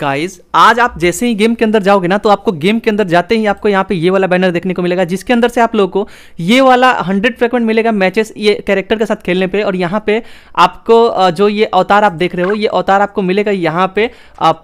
guys आज आप जैसे ही गेम के अंदर जाओगे ना तो आपको गेम के अंदर जाते ही आपको यहाँ पे ये वाला बैनर देखने को मिलेगा जिसके अंदर से आप लोगों को ये वाला 100 फ्रेगमेंट मिलेगा मैचेस ये कैरेक्टर के साथ खेलने पे और यहाँ पे आपको जो ये अवतार आप देख रहे हो ये अवतार आपको मिलेगा यहाँ पे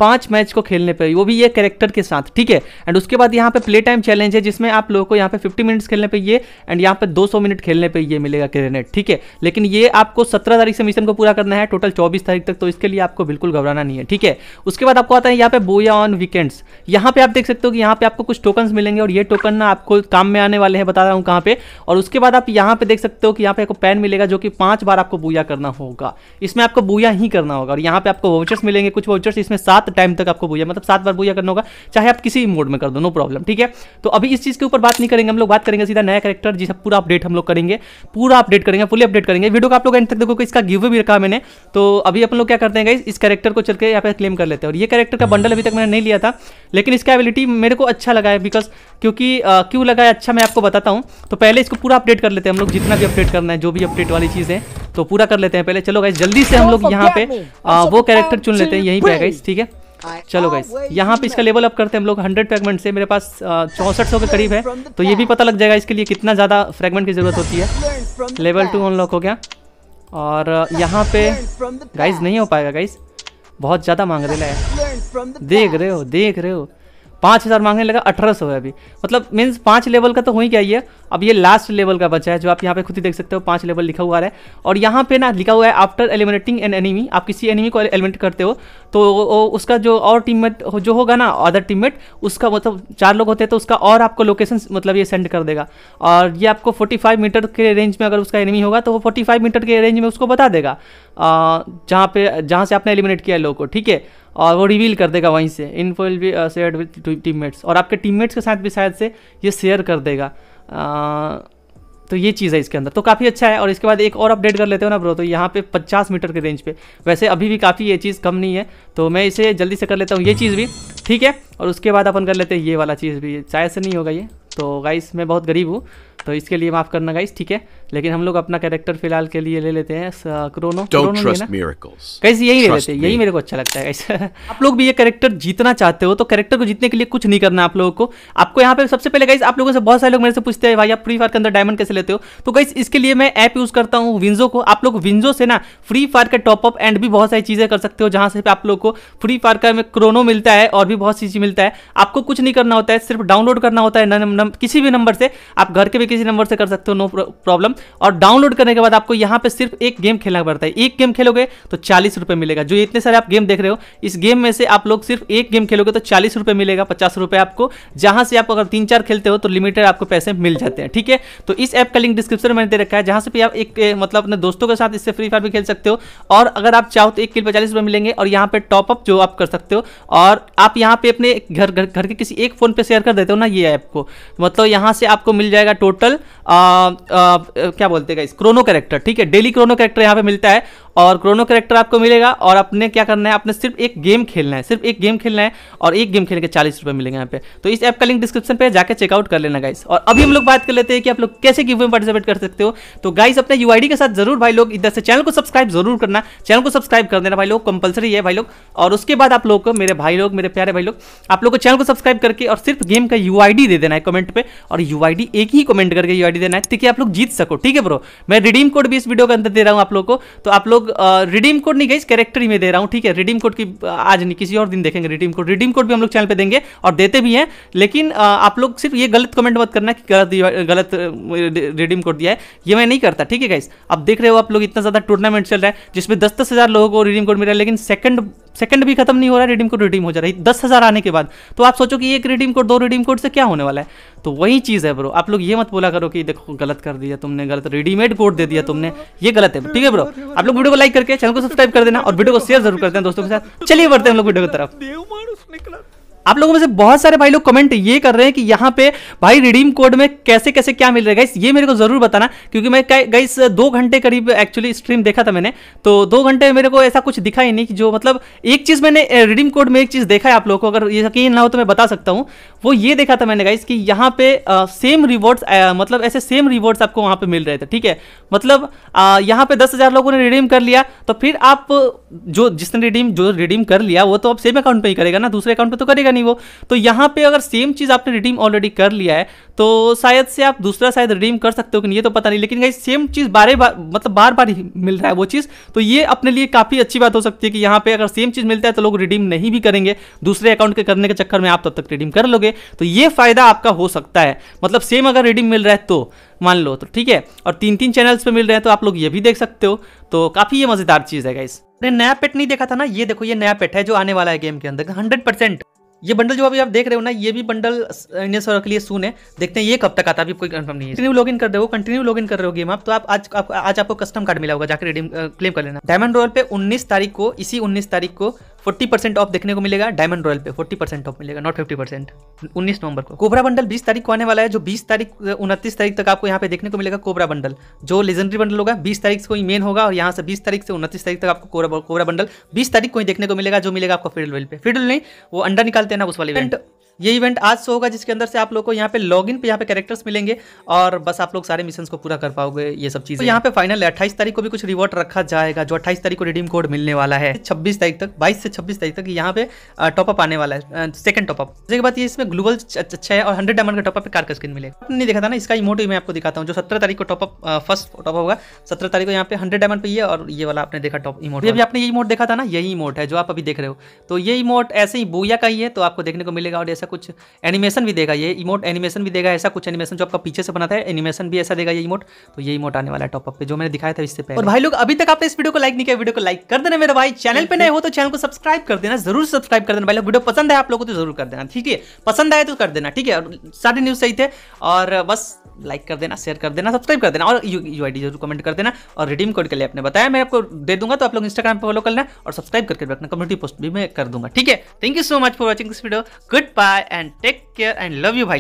पांच मैच को खेलने पर वो भी ये कैरेक्टर के साथ ठीक है एंड उसके बाद यहाँ पे प्ले टाइम चैलेंज है जिसमें आप लोगों को यहाँ पे फिफ्टी मिनट्स खेलने पर ये एंड यहाँ पे दो मिनट खेलने पर ये मिलेगा क्रेनेट ठीक है लेकिन ये आपको सत्रह तारीख से मिशन को पूरा करना है टोटल चौबीस तारीख तक तो इसके लिए आपको बिल्कुल घबराना नहीं है ठीक है उसके बाद आपको आता है यहाँ पे बोया ऑन वीकेंड्स यहाँ पे आप देख सकते हो कि यहाँ पे आपको कुछ टोकन मिलेंगे और ये टोकन ना आपको काम में आने वाले हैं बता रहा हूँ कहाँ पे और उसके बाद आप यहाँ पे देख सकते हो कि यहाँ पे आपको पैन मिलेगा जो कि पांच बार आपको बूया करना होगा इसमें आपको बूया ही करना होगा और यहाँ पे आपको वाउचर्स मिलेंगे कुछ वाउचर्स इसमें सात टाइम तक आपको बूया मतलब सात बार बूया करना होगा चाहे आप किसी मोड में कर दो नो प्रॉब्लम ठीक है तो अभी इस चीज़ के ऊपर बात नहीं करेंगे हम लोग बात करेंगे सीधा नया करेक्टर जिसका पूरा अपडेट हम लोग करेंगे पूरा अपडेट करेंगे फुली अपडेट करेंगे वीडियो को आप लोग एंड तक देखो इसका गिव भी रखा मैंने तो अभी अपन लोग क्या करते हैं इस करेक्टर को चल के यहाँ पे क्लेम कर लेते हैं और ये कैरेक्टर का बंडल अभी तक मैंने नहीं लिया था लेकिन इसका एबिलिटी मेरे को अच्छा लगा है बिकॉज क्योंकि क्यों लगा है अच्छा मैं आपको बताता हूँ तो पहले इसको पूरा अपडेट कर लेते हैं हम लोग जितना भी अपडेट करना है जो भी अपडेट वाली चीज़ है तो पूरा कर लेते हैं पहले चलो गाइस जल्दी से हम लोग यहाँ पे वो कैरेक्टर uh, चुन लेते हैं यहीं पर गाइस ठीक है चलो गाइस यहाँ पे इसका लेवल अप करते हैं हम लोग 100 फ्रेगमेंट से मेरे पास चौंसठ सौ के करीब है तो ये भी पता लग जाएगा इसके लिए कितना ज़्यादा फ्रेगमेंट की ज़रूरत होती है लेवल टू अनलॉक हो गया और यहाँ पे गाइज नहीं हो पाएगा गाइज बहुत ज़्यादा मांग रहे हैं देख रहे हो देख रहे हो पाँच हज़ार मांगने लगा अठारह सौ है अभी मतलब मीन्स पाँच लेवल का तो हो ही क्या ये अब ये लास्ट लेवल का बचा है जो आप यहाँ पे खुद ही देख सकते हो पाँच लेवल लिखा हुआ है और यहाँ पे ना लिखा हुआ है आफ्टर एलिमिनेटिंग एन एनिमी आप किसी एनिमी को एलिमिनेट करते हो तो उसका जो और टीम जो होगा ना अदर टीम उसका मतलब चार लोग होते हैं तो उसका और आपको लोकेशन मतलब ये सेंड कर देगा और ये आपको फोर्टी मीटर के रेंज में अगर उसका एनिमी होगा तो वो फोर्टी मीटर के रेंज में उसको बता देगा जहाँ पे जहाँ से आपने एलिमिनेट किया है लोगों को ठीक है और वो रिवील कर देगा वहीं से in will be share with teammates और आपके टीममेट्स के साथ भी शायद से ये शेयर कर देगा आ, तो ये चीज़ है इसके अंदर तो काफ़ी अच्छा है और इसके बाद एक और अपडेट कर लेते हो ना ब्रो तो यहाँ पे 50 मीटर के रेंज पे वैसे अभी भी काफ़ी ये चीज़ कम नहीं है तो मैं इसे जल्दी से कर लेता हूँ ये चीज़ भी ठीक है और उसके बाद अपन कर लेते हैं ये वाला चीज़ भी शायद से नहीं होगा ये तो गाइस मैं बहुत गरीब हूँ तो इसके लिए माफ करना गाइस ठीक है लेकिन हम लोग अपना कैरेक्टर फिलहाल के लिए ले लेते हैं क्रोनो कैसे यही ले लेते हैं यही मेरे को अच्छा लगता है आप लोग भी ये कैरेक्टर जीतना चाहते हो तो कैरेक्टर को जीतने के लिए कुछ नहीं करना आप लोगों को आपको यहाँ पे सबसे पहले गाइस आप लोगों से बहुत सारे लोग मेरे से पूछते हैं भाई आप फ्री फायर के अंदर डायमंड कैसे लेते हो तो गाइस इसके लिए मैं ऐप यूज करता हूँ विंजो को आप लोग विंजो से ना फ्री फायर के टॉपअप एंड भी बहुत सारी चीजें कर सकते हो जहां से आप लोग को फ्री फायर का क्रोनो मिलता है और भी बहुत सी चीज मिलता है आपको कुछ नहीं करना होता है सिर्फ डाउनलोड करना होता है किसी भी नंबर से आप घर के किसी नंबर से कर सकते हो नो प्रॉब्लम और डाउनलोड करने के बाद आपको यहाँ पे सिर्फ एक गेम खेलना पड़ता है एक गेम खेलोगे तो चालीस रुपये मिलेगा जो इतने सारे आप गेम देख रहे हो इस गेम में से आप लोग सिर्फ एक गेम खेलोगे तो चालीस रुपये मिलेगा पचास रुपये आपको जहाँ से आप अगर तीन चार खेलते हो तो लिमिटेड आपको पैसे मिल जाते हैं ठीक है तो इस ऐप का लिंक डिस्क्रिप्शन में दे रखा है जहाँ से भी आप एक मतलब अपने दोस्तों के साथ इससे फ्री फायर भी खेल सकते हो और अगर आप चाहो तो एक किल पचालीस रुपये मिलेंगे और यहाँ पे टॉपअप जो आप कर सकते हो और आप यहाँ पे अपने घर घर के किसी एक फोन पर शेयर कर देते हो ना ये ऐप को मतलब यहाँ से आपको मिल जाएगा टोटल टोटल uh, uh, क्या बोलते हैं क्रोनो कैरेक्टर ठीक है डेली क्रोनो कैरेक्टर यहाँ पे मिलता है और क्रोनो करेक्टर आपको मिलेगा और अपने क्या करना है आपने सिर्फ एक गेम खेलना है सिर्फ एक गेम खेलना है और एक गेम खेल के चालीस रुपये मिलेंगे यहाँ पे तो इस ऐप का लिंक डिस्क्रिप्शन पे जाकर चेकआउट कर लेना गाइस और अभी हम लोग बात कर लेते हैं कि आप लोग कैसे गिव में पार्टिसिपेट कर सकते हो तो गाइस अपने यू के साथ जरूर भाई लोग इधर से चैनल को सब्सक्राइब जरूर करना चैनल को सब्सक्राइब कर देना भाई लोग कंपलसरी है भाई लोग और उसके बाद आप लोग को मेरे भाई लोग मेरे प्यारे भाई लोग आप लोग को चैनल को सब्सक्राइब करके और सिर्फ गेम का यू दे देना है कमेंट पर और यू एक ही कमेंट करके यू देना है ताकि आप लोग जीत सको ठीक है ब्रो मैं रिडीम कोड भी इस वीडियो के अंदर दे रहा हूँ आप लोग को तो आप लोग रिडीम कोड नहीं गई कैरेक्टर ही में दे रहा हूँ ठीक है रिडीम कोड की आज नहीं किसी और दिन देखेंगे रिडीम कोड रिडीम कोड भी हम लोग चैनल पे देंगे और देते भी हैं लेकिन आप लोग सिर्फ ये गलत कमेंट मत करना कि गलत गलत रिडीम कोड दिया है ये मैं नहीं करता ठीक है गाइस अब देख रहे हो आप लोग इतना ज़्यादा टूर्नामेंट चल रहा है जिसमें दस दस हज़ार लोगों को रिडीम कोड मिल रहा है लेकिन सेकंड सेकंड भी खत्म नहीं हो रहा रिडीम कोड रिडीम हो जा रही है दस हज़ार आने के बाद तो आप सोचो कि एक रिडीम कोड दो रिडीम कोड से क्या होने वाला है तो वही चीज़ है ब्रो आप लोग ये मत बोला करो कि देखो गलत कर दिया तुमने गलत रेडीमेड कोड दे दिया तुमने ये गलत है ठीक है ब्रो आप लोग वीडियो को लाइक करके चैनल को सब्सक्राइब कर देना और वीडियो को शेयर जरूर करते हैं दोस्तों के साथ चलिए बढ़ते हैं हम लोग वीडियो की तरफ आप लोगों में से बहुत सारे भाई लोग कमेंट ये कर रहे हैं कि यहाँ पे भाई रिडीम कोड में कैसे कैसे क्या मिल रहा है गाइस ये मेरे को जरूर बताना क्योंकि मैं गाइस दो घंटे करीब एक्चुअली स्ट्रीम देखा था मैंने तो दो घंटे मेरे को ऐसा कुछ दिखा ही नहीं कि जो मतलब एक चीज़ मैंने रिडीम कोड में एक चीज़ देखा है आप लोगों को अगर ये यकीन ना हो तो मैं बता सकता हूँ वो ये देखा था मैंने गाइस कि यहाँ पे आ, सेम रिवॉर्ड्स मतलब ऐसे सेम रिवॉर्ड्स आपको वहाँ पे मिल रहे थे ठीक है मतलब आ, यहाँ पे दस हज़ार लोगों ने रिडीम कर लिया तो फिर आप जो जिसने रिडीम जो रिडीम कर लिया वो तो आप सेम अकाउंट पे ही करेगा ना दूसरे अकाउंट पे तो करेगा नहीं वो तो यहाँ पे अगर सेम चीज़ आपने रिडीम ऑलरेडी कर लिया है तो शायद से आप दूसरा शायद रिडीम कर सकते हो कि ये तो पता नहीं लेकिन गाइस सेम चीज़ बारे बार मतलब बार बार ही मिल रहा है वो चीज़ तो ये अपने लिए काफ़ी अच्छी बात हो सकती है कि यहाँ पर अगर सेम चीज़ मिलता है तो लोग रिडीम नहीं भी करेंगे दूसरे अकाउंट के करने के चक्कर में आप तब तक रिडीम कर लोगे तो ये फ़ायदा आपका हो सकता है मतलब सेम अगर रीडिंग मिल रहा है तो मान लो तो ठीक है और तीन तीन चैनल्स पे मिल रहे हैं तो आप लोग ये भी देख सकते हो तो काफ़ी ये मज़ेदार चीज़ है इस अरे नया पेट नहीं देखा था ना ये देखो ये नया पेट है जो आने वाला है गेम के अंदर हंड्रेड ये बंडल जो अभी आप देख रहे हो ना ये भी बंडल इंडियन सर्वर के लिए सुन है देखते हैं ये कब तक आता है अभी कोई कंफर्म नहीं है कंटिन्यू लॉगिन कर रहे हो कंटिन्यू लॉगिन कर रहे हो गेम आप तो आप आज आप, आज आपको कस्टम कार्ड मिला होगा जाकर रिडीम क्लेम कर लेना डायमंड रॉयल पे 19 तारीख को इसी 19 तारीख को फोर्टी परसेंट ऑफ देखने को मिलेगा डायमंड रॉयल पे फोर्टी परसेंट ऑफ मिलेगा नॉट फिफ्टी परसेंट उन्नीस नवंबर को कोबरा बंडल बीस तारीख को आने वाला है जो बीस तारीख उनतीस तारीख तक आपको यहाँ पे देखने को मिलेगा कोबरा बंडल जो लेजेंडरी बंडल होगा बीस तारीख को ही मेन होगा और यहाँ से बीस तारीख से उनतीस तारीख तक आपको कोबरा बंडल बीस तारीख को ही देखने को मिलेगा जो मिलेगा आपको फेडल रॉयल पे फेडल नहीं वो अंडा निकालते हैं ना उस वाले इवेंट ये इवेंट आज से होगा जिसके अंदर से आप लोग को यहाँ पे लॉग इन पे यहाँ पे कैरेक्टर्स मिलेंगे और बस आप लोग सारे मिशन को पूरा कर पाओगे ये सब चीज तो यहाँ पे फाइनल अट्ठाईस तारीख को भी कुछ रिवॉर्ड रखा जाएगा जो अट्ठाईस तारीख को रिडीम कोड मिलने वाला है छब्बीस तारीख तक बाईस से छब्बीस तारीख तक यहाँ पे टॉपअप आने वाला है सेकंड टॉपअप उसके बाद ये इसमें ग्लोबल अच्छा है और हंड्रेड डायमंड का टॉपअप कार का स्क्रीन मिले नहीं देखा था ना इसका इमोटिव मैं आपको दिखाता हूँ जो सत्रह तारीख को टॉपअप फर्स्ट टॉपअप होगा सत्रह तारीख को यहाँ पे हंड्रेड डायमंड पे ये और ये वाला आपने देखा टॉप इमोट अभी आपने ये इमोट देखा था ना यही इमोट है जो आप अभी देख रहे हो तो ये इमोट ऐसे ही बोया का ही है तो आपको देखने को मिलेगा और ऐसा कुछ एनिमेशन भी देगा ये इमोट एनिमेशन भी देगा ऐसा कुछ एनिमेशन जो आपका पीछे से बनाता है एनिमेशन भी ऐसा देगा ये इमोट तो ये इमोट आने वाला है टॉपअप पे जो मैंने दिखाया था इससे पहले और भाई लोग अभी तक आपने इस वीडियो को लाइक नहीं किया वीडियो को लाइक कर देना मेरे भाई चैनल पर नए हो तो चैनल को सब्सक्राइब कर देना जरूर सब्सक्राइब कर देना भाई लोग वीडियो पसंद है आप लोगों को तो जरूर कर देना ठीक है पसंद आए तो कर देना ठीक है और सारे न्यूज़ सही थे और बस लाइक कर देना शेयर कर देना सब्सक्राइब कर देना और यू यू आई डी जरूर कमेंट कर देना और रिडीम कोड के लिए आपने बताया मैं आपको दे दूंगा तो आप लोग इंस्टाग्राम पर फॉलो करना और सब्सक्राइब करके रखना कम्युनिटी पोस्ट भी मैं कर दूंगा ठीक है thank you so much for watching this video good bye bye and take care and love you भाई